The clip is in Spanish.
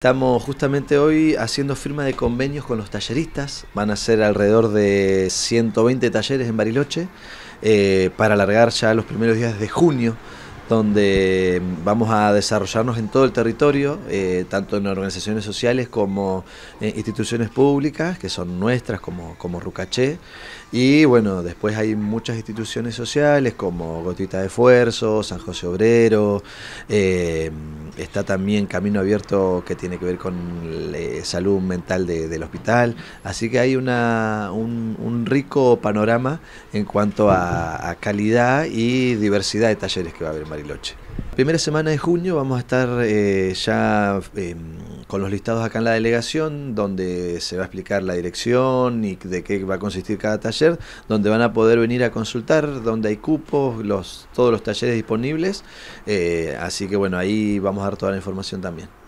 Estamos justamente hoy haciendo firma de convenios con los talleristas. Van a ser alrededor de 120 talleres en Bariloche eh, para alargar ya los primeros días de junio, donde vamos a desarrollarnos en todo el territorio, eh, tanto en organizaciones sociales como eh, instituciones públicas, que son nuestras como, como Rucaché. Y bueno, después hay muchas instituciones sociales como Gotita de Esfuerzo, San José Obrero está también Camino Abierto que tiene que ver con la eh, salud mental del hospital. Así que hay una, un, rico panorama en cuanto a, calidad y diversidad de talleres que va a haber en Mariloche. Primera semana de junio vamos a estar eh, ya... Em, con los listados acá en la delegación, donde se va a explicar la dirección y de qué va a consistir cada taller, donde van a poder venir a consultar, donde hay cupos, los, todos los talleres disponibles. Eh, así que bueno, ahí vamos a dar toda la información también.